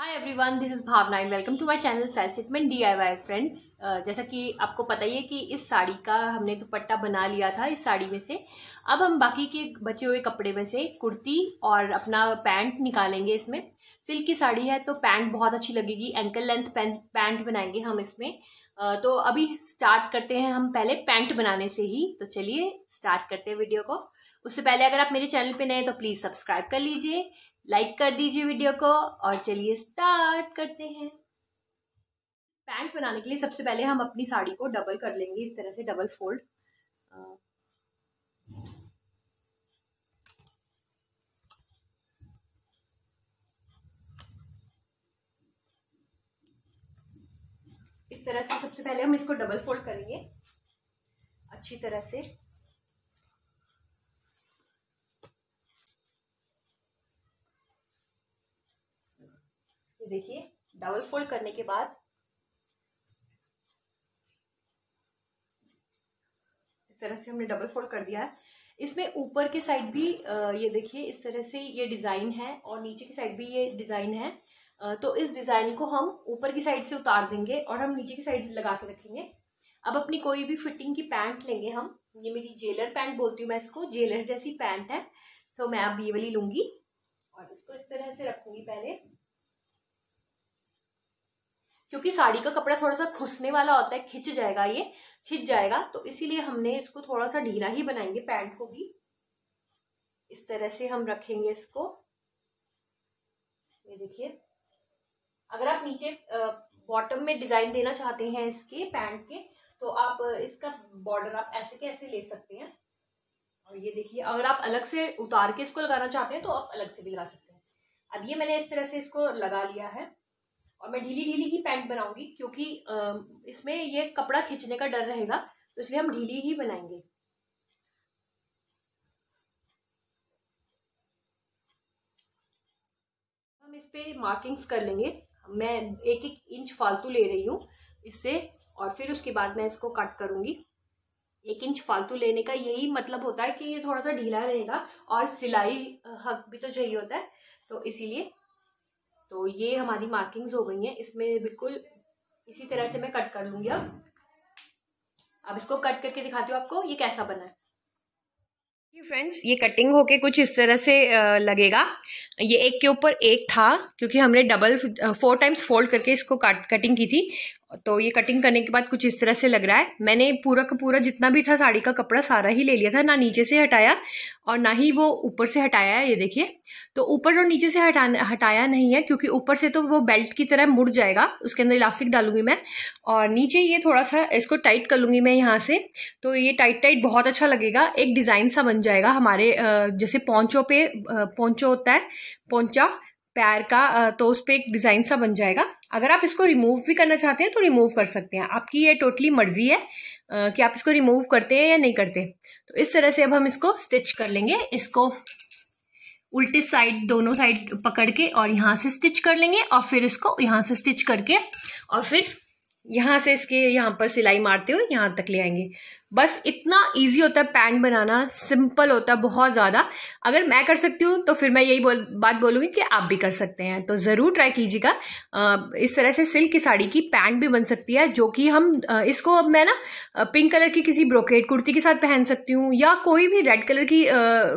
hi everyone this is Bhavna and welcome to my channel सेल DIY friends जैसा कि आपको पता ही है कि इस साड़ी का हमने दुपट्टा पट्टा बना लिया था इस साड़ी में से अब हम बाकी के बचे हुए कपड़े में से कुर्ती और अपना पैंट निकालेंगे इसमें सिल्क की साड़ी है तो पैंट बहुत अच्छी लगेगी एंकल लेंथ पैंट बनाएंगे हम इसमें uh, तो अभी स्टार्ट करते हैं हम पहले पैंट बनाने से ही तो चलिए स्टार्ट करते हैं वीडियो को उससे पहले अगर आप मेरे चैनल पे नए तो प्लीज़ सब्सक्राइब कर लीजिए लाइक कर दीजिए वीडियो को और चलिए स्टार्ट करते हैं पैंट बनाने के लिए सबसे पहले हम अपनी साड़ी को डबल कर लेंगे इस तरह से डबल फोल्ड इस तरह से सबसे पहले हम इसको डबल फोल्ड करेंगे अच्छी तरह से ये देखिए डबल फोल्ड करने के बाद इस तरह से हमने डबल फोल्ड कर दिया है इसमें ऊपर के साइड भी ये देखिए इस तरह से ये डिज़ाइन है और नीचे की साइड भी ये डिज़ाइन है तो इस डिज़ाइन को हम ऊपर की साइड से उतार देंगे और हम नीचे की साइड लगा के रखेंगे अब अपनी कोई भी फिटिंग की पैंट लेंगे हम ये मेरी जेलर पैंट बोलती हूँ मैं इसको जेलर जैसी पैंट है तो मैं अब ये वाली लूंगी और इसको इस तरह से रखूंगी पहले क्योंकि साड़ी का कपड़ा थोड़ा सा खुसने वाला होता है खिंच जाएगा ये खिंच जाएगा तो इसीलिए हमने इसको थोड़ा सा ढीला ही बनाएंगे पैंट को भी इस तरह से हम रखेंगे इसको ये देखिए अगर आप नीचे बॉटम में डिजाइन देना चाहते हैं इसके पैंट के तो आप इसका बॉर्डर आप ऐसे कैसे ले सकते हैं और ये देखिए अगर आप अलग से उतार के इसको लगाना चाहते हैं तो आप अलग से भी लगा सकते हैं अब ये मैंने इस तरह से इसको लगा लिया है और मैं ढीली ढीली ही पैंट बनाऊंगी क्योंकि इसमें ये कपड़ा खींचने का डर रहेगा तो इसलिए हम ढीली ही बनाएंगे हम इस पर मार्किंग्स कर लेंगे मैं एक एक इंच फालतू ले रही हूँ इससे और फिर उसके बाद मैं इसको कट करूंगी एक इंच फालतू लेने का यही मतलब होता है कि ये थोड़ा सा ढीला रहेगा और सिलाई हक भी तो चाहिए होता है तो इसीलिए तो ये हमारी मार्किंग्स हो गई हैं इसमें बिल्कुल इसी तरह से मैं कट कर लूंगी अब अब इसको कट करके दिखाती हूँ आपको ये कैसा बना है फ्रेंड्स ये कटिंग होके कुछ इस तरह से लगेगा ये एक के ऊपर एक था क्योंकि हमने डबल फोर टाइम्स फोल्ड करके इसको कट कटिंग की थी तो ये कटिंग करने के बाद कुछ इस तरह से लग रहा है मैंने पूरा का पूरा जितना भी था साड़ी का कपड़ा सारा ही ले लिया था ना नीचे से हटाया और ना ही वो ऊपर से हटाया है ये देखिए तो ऊपर और नीचे से हटाना हटाया नहीं है क्योंकि ऊपर से तो वो बेल्ट की तरह मुड़ जाएगा उसके अंदर इलास्टिक डालूंगी मैं और नीचे ये थोड़ा सा इसको टाइट कर लूँगी मैं यहाँ से तो ये टाइट टाइट बहुत अच्छा लगेगा एक डिज़ाइन सा बन जाएगा हमारे जैसे पोंचों पर पोंचो होता है पोंचा पैर का तो उस पर एक डिज़ाइन सा बन जाएगा अगर आप इसको रिमूव भी करना चाहते हैं तो रिमूव कर सकते हैं आपकी ये टोटली मर्जी है कि आप इसको रिमूव करते हैं या नहीं करते तो इस तरह से अब हम इसको स्टिच कर लेंगे इसको उल्टे साइड दोनों साइड पकड़ के और यहाँ से स्टिच कर लेंगे और फिर इसको यहाँ से स्टिच करके और फिर यहाँ से इसके यहाँ पर सिलाई मारते हुए यहाँ तक ले आएंगे बस इतना इजी होता है पैंट बनाना सिंपल होता है बहुत ज़्यादा अगर मैं कर सकती हूँ तो फिर मैं यही बोल बात बोलूँगी कि आप भी कर सकते हैं तो ज़रूर ट्राई कीजिएगा इस तरह से सिल्क की साड़ी की पैंट भी बन सकती है जो कि हम इसको अब मैं ना पिंक कलर की किसी ब्रोकेट कुर्ती के साथ पहन सकती हूँ या कोई भी रेड कलर की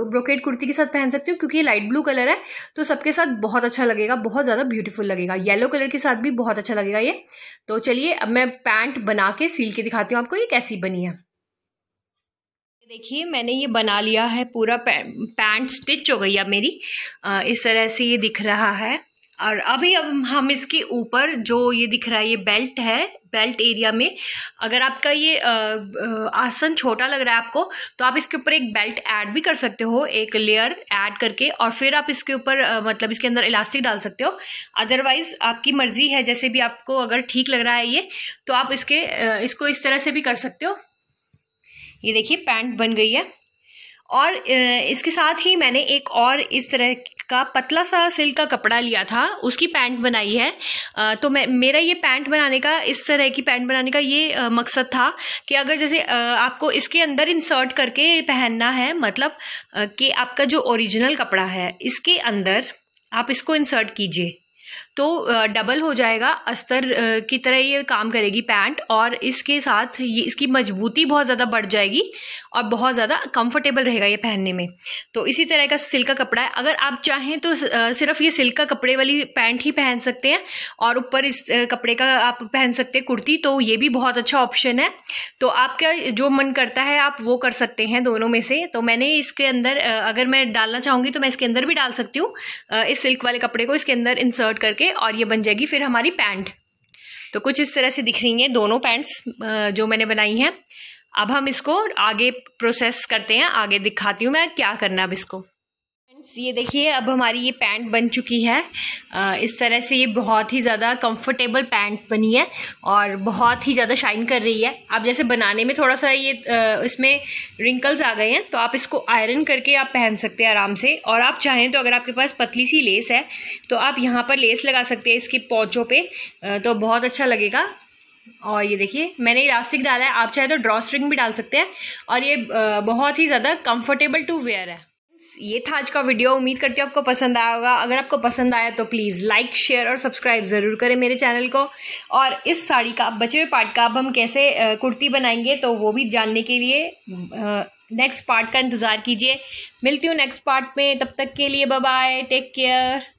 ब्रोकेट कुर्ती के साथ पहन सकती हूँ क्योंकि ये लाइट ब्लू कलर है तो सबके साथ बहुत अच्छा लगेगा बहुत ज़्यादा ब्यूटीफुल लगेगा येलो कलर के साथ भी बहुत अच्छा लगेगा ये तो चलिए अब मैं पैंट बना के सिल के दिखाती हूँ आपको ये कैसी बनी है देखिए मैंने ये बना लिया है पूरा पैंट स्टिच हो गई है मेरी इस तरह से ये दिख रहा है और अभी अब हम इसके ऊपर जो ये दिख रहा है ये बेल्ट है बेल्ट एरिया में अगर आपका ये आसन छोटा लग रहा है आपको तो आप इसके ऊपर एक बेल्ट ऐड भी कर सकते हो एक लेयर ऐड करके और फिर आप इसके ऊपर मतलब इसके अंदर इलास्टिक डाल सकते हो अदरवाइज आपकी मर्जी है जैसे भी आपको अगर ठीक लग रहा है ये तो आप इसके इसको इस तरह से भी कर सकते हो ये देखिए पैंट बन गई है और इसके साथ ही मैंने एक और इस तरह का पतला सा सिल्क का कपड़ा लिया था उसकी पैंट बनाई है तो मैं मेरा ये पैंट बनाने का इस तरह की पैंट बनाने का ये मकसद था कि अगर जैसे आपको इसके अंदर इंसर्ट करके पहनना है मतलब कि आपका जो ओरिजिनल कपड़ा है इसके अंदर आप इसको इंसर्ट कीजिए तो डबल हो जाएगा अस्तर की तरह ये काम करेगी पैंट और इसके साथ ये इसकी मजबूती बहुत ज़्यादा बढ़ जाएगी और बहुत ज़्यादा कंफर्टेबल रहेगा ये पहनने में तो इसी तरह का सिल्क का कपड़ा है अगर आप चाहें तो सिर्फ ये सिल्क का कपड़े वाली पैंट ही पहन सकते हैं और ऊपर इस कपड़े का आप पहन सकते हैं कुर्ती तो ये भी बहुत अच्छा ऑप्शन है तो आपका जो मन करता है आप वो कर सकते हैं दोनों में से तो मैंने इसके अंदर अगर मैं डालना चाहूँगी तो मैं इसके अंदर भी डाल सकती हूँ इस सिल्क वाले कपड़े को इसके अंदर इंसर्ट करके और ये बन जाएगी फिर हमारी पैंट तो कुछ इस तरह से दिख रही हैं दोनों पैंट्स जो मैंने बनाई हैं अब हम इसको आगे प्रोसेस करते हैं आगे दिखाती हूँ मैं क्या करना अब इसको ये देखिए अब हमारी ये पैंट बन चुकी है इस तरह से ये बहुत ही ज़्यादा कंफर्टेबल पैंट बनी है और बहुत ही ज़्यादा शाइन कर रही है आप जैसे बनाने में थोड़ा सा ये इसमें रिंकल्स आ गए हैं तो आप इसको आयरन करके आप पहन सकते हैं आराम से और आप चाहें तो अगर आपके पास पतली सी लेस है तो आप यहाँ पर लेस लगा सकते हैं इसके पौचों पर तो बहुत अच्छा लगेगा और ये देखिए मैंने इलास्टिक डाला है आप चाहे तो ड्रॉ स्ट्रिंग भी डाल सकते हैं और ये बहुत ही ज़्यादा कम्फर्टेबल टू वेयर है ये था आज का वीडियो उम्मीद करती हूँ आपको पसंद आया होगा अगर आपको पसंद आया तो प्लीज़ लाइक शेयर और सब्सक्राइब ज़रूर करें मेरे चैनल को और इस साड़ी का बचे हुए पार्ट का अब हम कैसे कुर्ती बनाएंगे तो वो भी जानने के लिए नेक्स्ट पार्ट का इंतज़ार कीजिए मिलती हूँ नेक्स्ट पार्ट में तब तक के लिए बाय टेक केयर